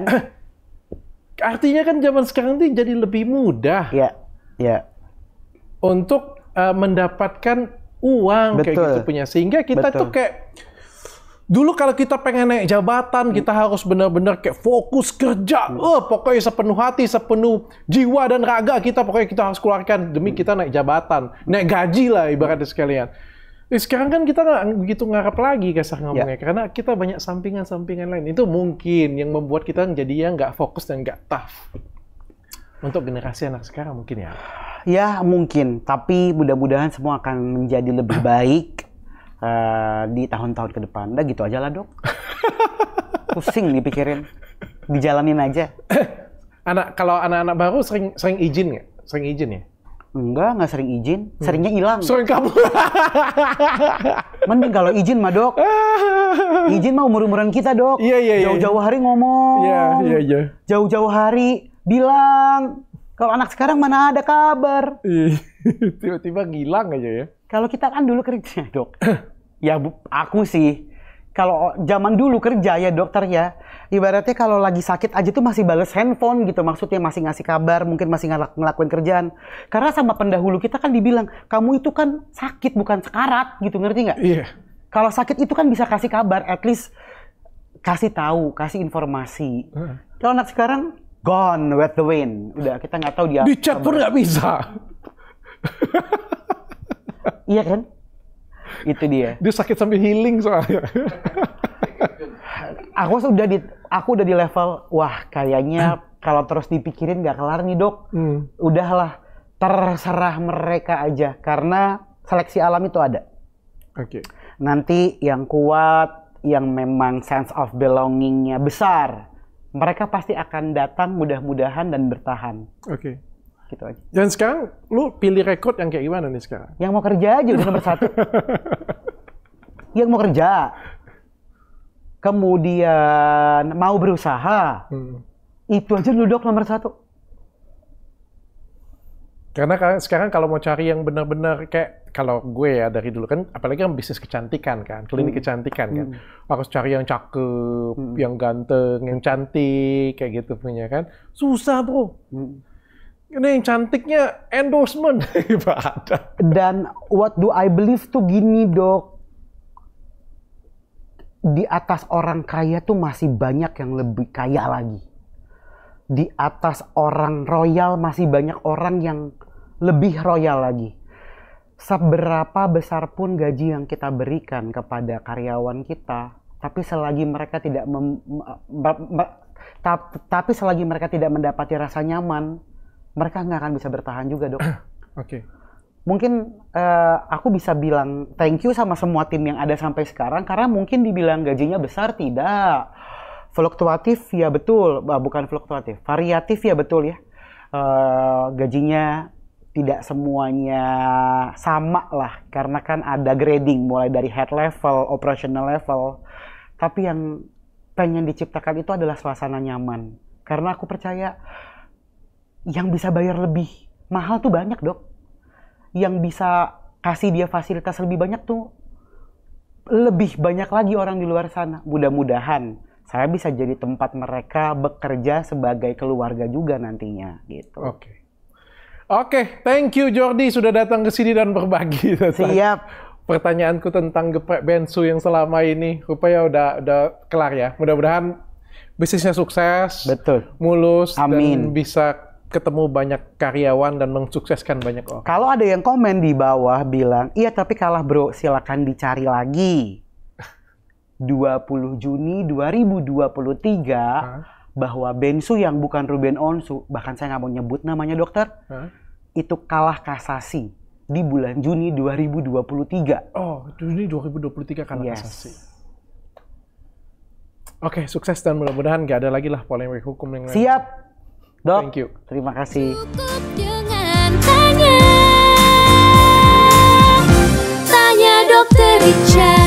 Artinya kan zaman sekarang ini jadi lebih mudah. Ya. Ya. Untuk uh, mendapatkan uang Betul. kayak gitu punya sehingga kita Betul. tuh kayak Dulu kalau kita pengen naik jabatan, kita harus benar-benar kayak fokus kerja. Hmm. Oh, pokoknya sepenuh hati, sepenuh jiwa dan raga kita. Pokoknya kita harus keluarkan demi hmm. kita naik jabatan. Naik gaji lah ibaratnya sekalian. Eh, sekarang kan kita nggak begitu ngarap lagi kasar ya. ngomongnya. yeah. Karena kita banyak sampingan-sampingan lain. Itu mungkin yang membuat kita jadi yang nggak fokus dan nggak tough. Untuk generasi anak sekarang mungkin ya ya mungkin tapi mudah-mudahan semua akan menjadi lebih baik uh, di tahun-tahun ke depan. Udah gitu aja lah dok. Pusing dipikirin, dijalanin aja. anak kalau anak-anak baru sering sering izin nggak? Sering izin ya? Enggak, nggak sering izin. Hmm. Seringnya hilang. Sering kabur. Mending kalau izin mah dok. Izin mah umur-umuran kita dok. Iya, iya, iya. Jauh-jauh hari ngomong. Iya, iya, iya. Jauh-jauh hari bilang kalau anak sekarang mana ada kabar? Tiba-tiba ngilang aja ya. Kalau kita kan dulu kerja, Dok. ya bu, aku sih kalau zaman dulu kerja ya dokter ya ibaratnya kalau lagi sakit aja tuh masih bales handphone gitu maksudnya masih ngasih kabar mungkin masih ngelak ngelakuin kerjaan karena sama pendahulu kita kan dibilang kamu itu kan sakit bukan sekarat gitu ngerti nggak iya yeah. kalau sakit itu kan bisa kasih kabar at least kasih tahu kasih informasi uh. kalau anak sekarang Gone with the wind. Udah kita nggak tahu dia. Di chat pun nggak bisa. iya kan? Itu dia. Dia sakit sampai healing soalnya. aku sudah di aku udah di level wah kayaknya kalau terus dipikirin nggak kelar nih dok. Hmm. Udahlah terserah mereka aja karena seleksi alam itu ada. Oke. Okay. Nanti yang kuat, yang memang sense of belongingnya besar, mereka pasti akan datang mudah-mudahan dan bertahan. Oke. Okay gitu aja. Dan sekarang lu pilih rekrut yang kayak gimana nih sekarang? Yang mau kerja aja udah nomor satu. yang mau kerja. Kemudian mau berusaha. Hmm. Itu aja lu dok nomor satu. Karena sekarang kalau mau cari yang benar-benar kayak kalau gue ya dari dulu kan apalagi yang bisnis kecantikan kan, klinik hmm. kecantikan kan. Hmm. Harus cari yang cakep, hmm. yang ganteng, yang cantik kayak gitu punya kan. Susah, Bro. Hmm. Ini yang cantiknya endorsement ada. Dan what do I believe tuh gini, Dok. Di atas orang kaya tuh masih banyak yang lebih kaya lagi di atas orang royal masih banyak orang yang lebih royal lagi. Seberapa besar pun gaji yang kita berikan kepada karyawan kita, tapi selagi mereka tidak mem, tapi selagi mereka tidak mendapati rasa nyaman, mereka nggak akan bisa bertahan juga, dok. Oke. Okay. Mungkin uh, aku bisa bilang thank you sama semua tim yang ada sampai sekarang karena mungkin dibilang gajinya besar tidak Fluktuatif ya betul, bukan fluktuatif, variatif ya betul ya. Uh, gajinya tidak semuanya sama lah karena kan ada grading mulai dari head level, operational level. Tapi yang pengen diciptakan itu adalah suasana nyaman. Karena aku percaya yang bisa bayar lebih mahal tuh banyak, Dok. Yang bisa kasih dia fasilitas lebih banyak tuh lebih banyak lagi orang di luar sana. Mudah-mudahan saya bisa jadi tempat mereka bekerja sebagai keluarga juga nantinya gitu. Oke. Okay. Oke, okay, thank you Jordi sudah datang ke sini dan berbagi. Siap. Pertanyaanku tentang geprek bensu yang selama ini rupanya udah udah kelar ya. Mudah-mudahan bisnisnya sukses, betul, mulus, Amin. dan bisa ketemu banyak karyawan dan mensukseskan banyak orang. Kalau ada yang komen di bawah bilang, iya tapi kalah bro, silakan dicari lagi. 20 Juni 2023 huh? bahwa Bensu yang bukan Ruben Onsu, bahkan saya nggak mau nyebut namanya dokter, huh? itu kalah kasasi di bulan Juni 2023. Oh, Juni 2023 kalah yes. kasasi. Oke, okay, sukses dan mudah-mudahan nggak ada lagi lah polemik hukum yang lain. Siap, dok. Thank you. Terima kasih. tanya, tanya dokter Richard.